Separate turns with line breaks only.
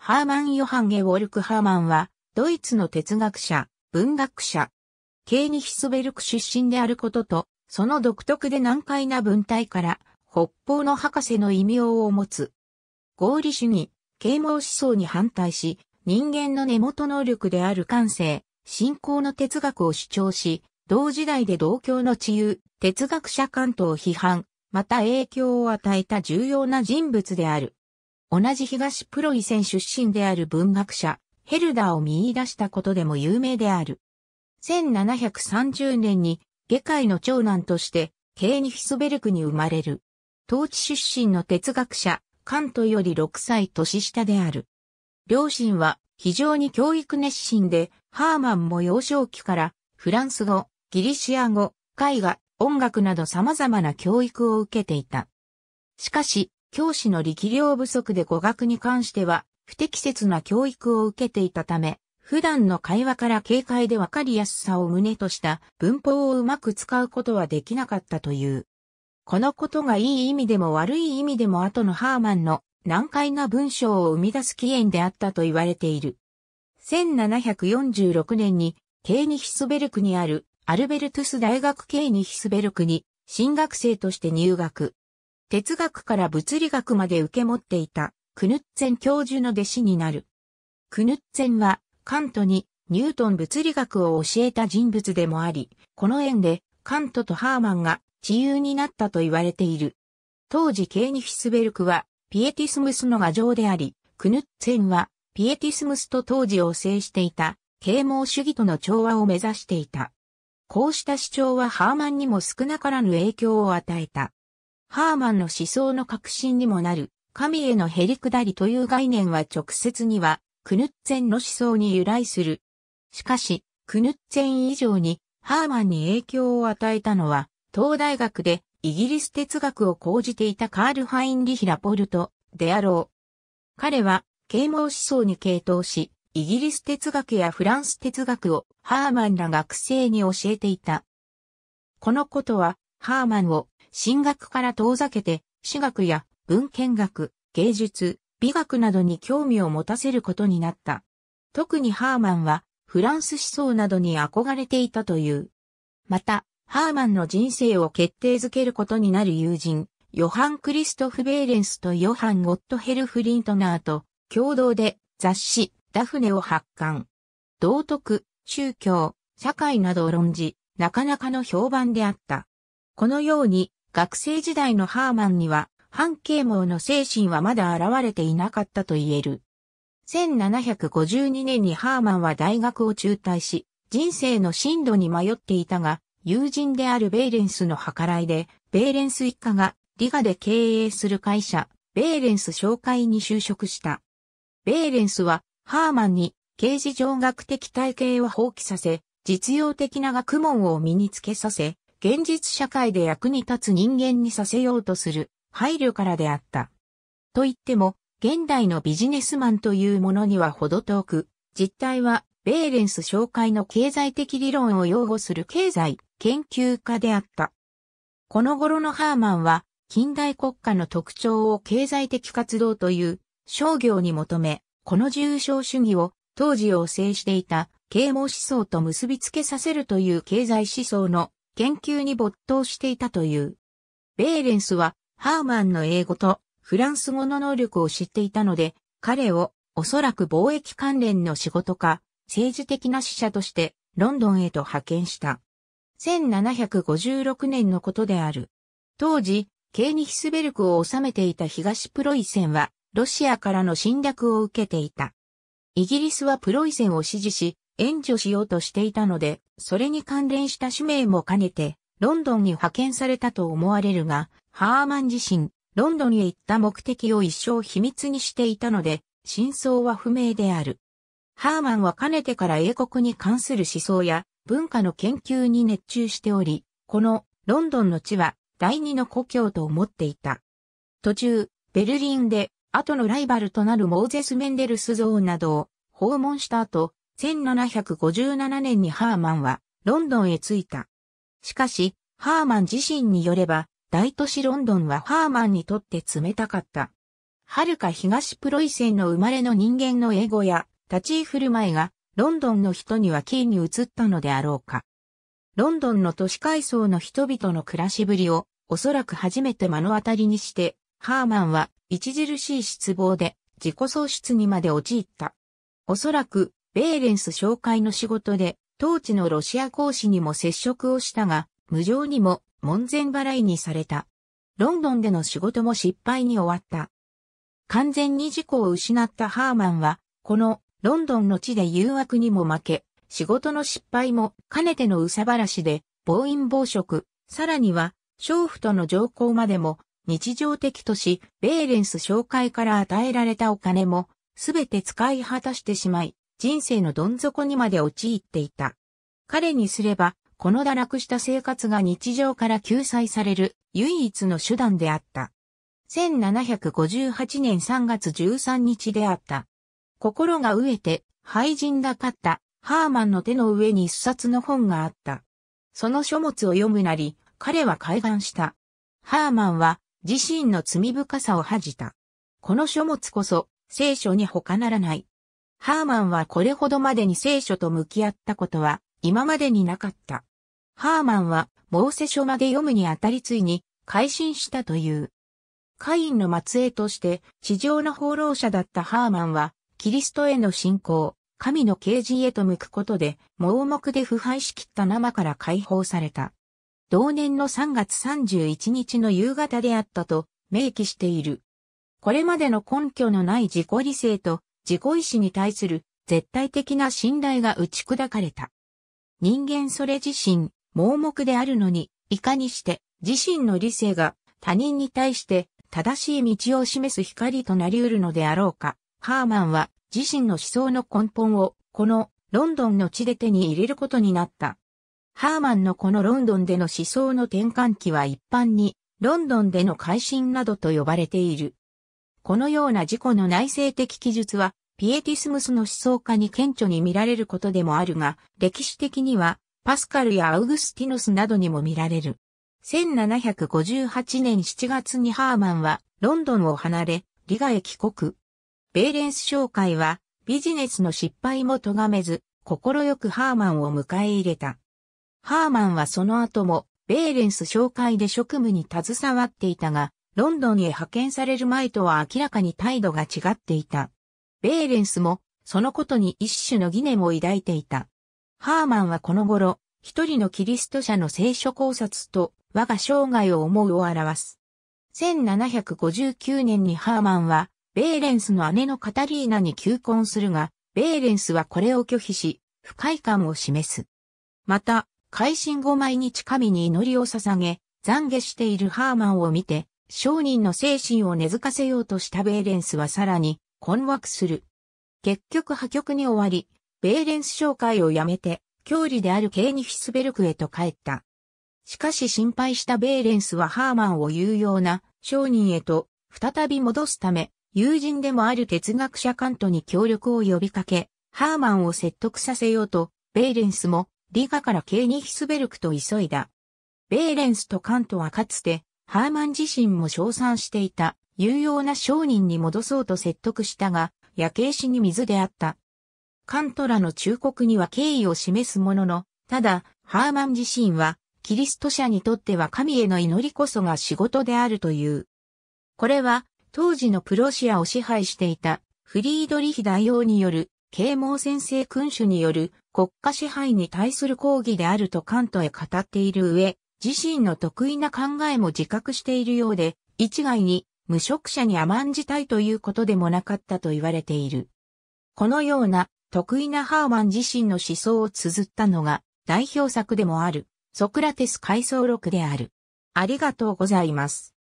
ハーマン・ヨハンゲ・ウォルク・ハーマンは、ドイツの哲学者、文学者、ケーニヒスベルク出身であることと、その独特で難解な文体から、北方の博士の異名を持つ。合理主義、啓蒙思想に反対し、人間の根元能力である感性、信仰の哲学を主張し、同時代で同教の治癒、哲学者関東を批判、また影響を与えた重要な人物である。同じ東プロイセン出身である文学者、ヘルダーを見出したことでも有名である。1730年に下界の長男として、ケーニヒスベルクに生まれる。当地出身の哲学者、カントより6歳年下である。両親は非常に教育熱心で、ハーマンも幼少期からフランス語、ギリシア語、絵画、音楽など様々な教育を受けていた。しかし、教師の力量不足で語学に関しては、不適切な教育を受けていたため、普段の会話から軽快でわかりやすさを旨とした文法をうまく使うことはできなかったという。このことがいい意味でも悪い意味でも後のハーマンの難解な文章を生み出す起源であったと言われている。1746年に、ケーニヒスベルクにあるアルベルトゥス大学ケーニヒスベルクに新学生として入学。哲学から物理学まで受け持っていた、クヌッツェン教授の弟子になる。クヌッツェンは、カントにニュートン物理学を教えた人物でもあり、この縁で、カントとハーマンが自由になったと言われている。当時ケーニヒスベルクは、ピエティスムスの画像であり、クヌッツェンは、ピエティスムスと当時を制していた、啓蒙主義との調和を目指していた。こうした主張はハーマンにも少なからぬ影響を与えた。ハーマンの思想の革新にもなる、神へのへりくだりという概念は直接には、クヌッツェンの思想に由来する。しかし、クヌッツェン以上に、ハーマンに影響を与えたのは、東大学でイギリス哲学を講じていたカール・ハインリヒ・ラポルトであろう。彼は、啓蒙思想に傾倒し、イギリス哲学やフランス哲学をハーマンら学生に教えていた。このことは、ハーマンを神学から遠ざけて、私学や文献学、芸術、美学などに興味を持たせることになった。特にハーマンは、フランス思想などに憧れていたという。また、ハーマンの人生を決定づけることになる友人、ヨハン・クリストフ・ベーレンスとヨハン・ゴットヘル・フリントナーと共同で雑誌、ダフネを発刊。道徳、宗教、社会などを論じ、なかなかの評判であった。このように、学生時代のハーマンには、反啓蒙の精神はまだ現れていなかったと言える。1752年にハーマンは大学を中退し、人生の進路に迷っていたが、友人であるベイレンスの計らいで、ベイレンス一家がリガで経営する会社、ベイレンス紹介に就職した。ベイレンスは、ハーマンに、刑事上学的体系を放棄させ、実用的な学問を身につけさせ、現実社会で役に立つ人間にさせようとする配慮からであった。と言っても、現代のビジネスマンというものにはほど遠く、実態はベーレンス紹介の経済的理論を擁護する経済研究家であった。この頃のハーマンは、近代国家の特徴を経済的活動という商業に求め、この重症主義を当時を制していた啓蒙思想と結びつけさせるという経済思想の研究に没頭していたという。ベーレンスはハーマンの英語とフランス語の能力を知っていたので、彼をおそらく貿易関連の仕事か政治的な使者としてロンドンへと派遣した。1756年のことである。当時、ケーニヒスベルクを治めていた東プロイセンは、ロシアからの侵略を受けていた。イギリスはプロイセンを支持し、援助しようとしていたので、それに関連した使命も兼ねて、ロンドンに派遣されたと思われるが、ハーマン自身、ロンドンへ行った目的を一生秘密にしていたので、真相は不明である。ハーマンはかねてから英国に関する思想や文化の研究に熱中しており、このロンドンの地は第二の故郷と思っていた。途中、ベルリンで後のライバルとなるモーゼス・メンデルス像などを訪問した後、1757年にハーマンはロンドンへ着いた。しかし、ハーマン自身によれば、大都市ロンドンはハーマンにとって冷たかった。遥か東プロイセンの生まれの人間の英語や立ち居振る舞いがロンドンの人にはキーに移ったのであろうか。ロンドンの都市階層の人々の暮らしぶりをおそらく初めて目の当たりにして、ハーマンは著しい失望で自己喪失にまで陥った。おそらくベーレンス紹介の仕事で、当地のロシア公使にも接触をしたが、無情にも門前払いにされた。ロンドンでの仕事も失敗に終わった。完全に事故を失ったハーマンは、このロンドンの地で誘惑にも負け、仕事の失敗もかねての憂さ晴らしで、暴飲暴食、さらには、娼婦との条項までも、日常的とし、ベーレンス紹介から与えられたお金も、すべて使い果たしてしまい、人生のどん底にまで陥っていた。彼にすれば、この堕落した生活が日常から救済される唯一の手段であった。1758年3月13日であった。心が飢えて、廃人だかったハーマンの手の上に一冊の本があった。その書物を読むなり、彼は開眼した。ハーマンは自身の罪深さを恥じた。この書物こそ聖書に他ならない。ハーマンはこれほどまでに聖書と向き合ったことは今までになかった。ハーマンはモーセ書まで読むにあたりついに改心したという。カインの末裔として地上の放浪者だったハーマンはキリストへの信仰、神の啓示へと向くことで盲目で腐敗しきった生から解放された。同年の3月31日の夕方であったと明記している。これまでの根拠のない自己理性と自己意志に対する絶対的な信頼が打ち砕かれた。人間それ自身、盲目であるのに、いかにして自身の理性が他人に対して正しい道を示す光となり得るのであろうか。ハーマンは自身の思想の根本をこのロンドンの地で手に入れることになった。ハーマンのこのロンドンでの思想の転換期は一般にロンドンでの改新などと呼ばれている。このような自己の内政的記述は、ピエティスムスの思想家に顕著に見られることでもあるが、歴史的には、パスカルやアウグスティノスなどにも見られる。1758年7月にハーマンはロンドンを離れ、リガへ帰国。ベーレンス商会はビジネスの失敗も咎めず、心よくハーマンを迎え入れた。ハーマンはその後もベーレンス商会で職務に携わっていたが、ロンドンへ派遣される前とは明らかに態度が違っていた。ベーレンスも、そのことに一種の疑念を抱いていた。ハーマンはこの頃、一人のキリスト者の聖書考察と、我が生涯を思うを表す。1759年にハーマンは、ベーレンスの姉のカタリーナに求婚するが、ベーレンスはこれを拒否し、不快感を示す。また、改心後毎日神に祈りを捧げ、懺悔しているハーマンを見て、商人の精神を根付かせようとしたベーレンスはさらに困惑する。結局破局に終わり、ベーレンス商会を辞めて、郷里であるケーニヒスベルクへと帰った。しかし心配したベーレンスはハーマンを有用な商人へと再び戻すため、友人でもある哲学者カントに協力を呼びかけ、ハーマンを説得させようと、ベーレンスもリガからケーニヒスベルクと急いだ。ベーレンスとカントはかつてハーマン自身も称賛していた、有用な商人に戻そうと説得したが、焼け石に水であった。カントラの忠告には敬意を示すものの、ただ、ハーマン自身は、キリスト者にとっては神への祈りこそが仕事であるという。これは、当時のプロシアを支配していた、フリードリヒ大王による、啓蒙先生君主による国家支配に対する抗議であるとカントへ語っている上、自身の得意な考えも自覚しているようで、一概に無職者に甘んじたいということでもなかったと言われている。このような得意なハーマン自身の思想を綴ったのが代表作でもあるソクラテス回想録である。ありがとうございます。